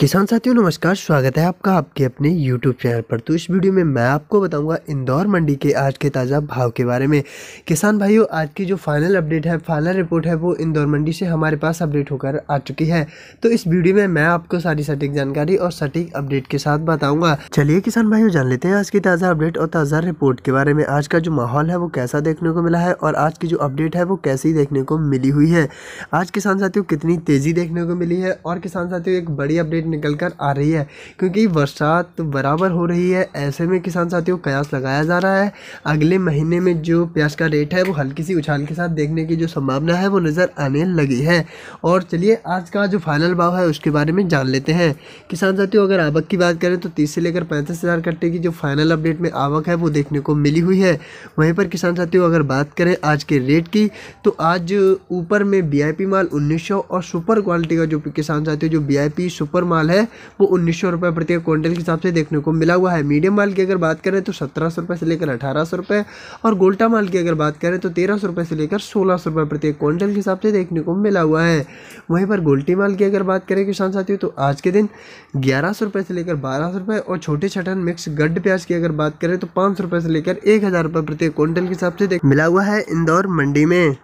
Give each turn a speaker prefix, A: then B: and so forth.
A: किसान साथियों नमस्कार स्वागत है आपका आपके अपने YouTube चैनल पर तो इस वीडियो में मैं आपको बताऊंगा इंदौर मंडी के आज के ताज़ा भाव के बारे में किसान भाइयों आज की जो फाइनल अपडेट है फाइनल रिपोर्ट है वो इंदौर मंडी से हमारे पास अपडेट होकर आ चुकी है तो इस वीडियो में मैं आपको सारी सटीक जानकारी और सटीक अपडेट के साथ बताऊँगा चलिए किसान भाइयों जान लेते हैं आज की ताज़ा अपडेट और ताज़ा रिपोर्ट के बारे में आज का जो माहौल है वो कैसा देखने को मिला है और आज की जो अपडेट है वो कैसी देखने को मिली हुई है आज किसान साथियों कितनी तेज़ी देखने को मिली है और किसान साथियों एक बड़ी अपडेट मार्केट निकल कर आ रही है क्योंकि बरसात तो बराबर हो रही है ऐसे में किसान साथियों कयास लगाया जा रहा है अगले महीने में जो प्याज का रेट है वो हल्की सी उछाल के साथ देखने की जो संभावना है वो नज़र आने लगी है और चलिए आज का जो फाइनल भाव है उसके बारे में जान लेते हैं किसान साथियों अगर आवक की बात करें तो तीस से लेकर पैंतीस हज़ार कट्टे की जो फाइनल अपडेट में आवक है वो देखने को मिली हुई है वहीं पर किसान साथियों अगर बात करें आज के रेट की तो आज ऊपर में बी माल उन्नीस और सुपर क्वालिटी का जो किसान साथियों जो बी सुपर माल है वो उन्नीस सौ रुपये प्रति क्विंटल के हिसाब से देखने को मिला हुआ है मीडियम माल की अगर बात करें तो सत्रह सौ रुपये से लेकर अठारह सौ रुपये और गोल्टा माल की अगर बात करें तो तेरह सौ रुपये से लेकर सोलह सौ रुपये प्रति क्विंटल के हिसाब से देखने को मिला हुआ है वहीं पर गोल्टी माल की अगर बात करें किसान साथियों तो आज के दिन ग्यारह सौ रुपये से लेकर बारह सौ रुपये और छोटे छठन मिक्स गड्ढ प्याज की अगर बात करें तो पाँच सौ रुपये से लेकर एक हज़ार रुपये प्रति क्विंटल के हिसाब से मिला हुआ है इंदौर मंडी में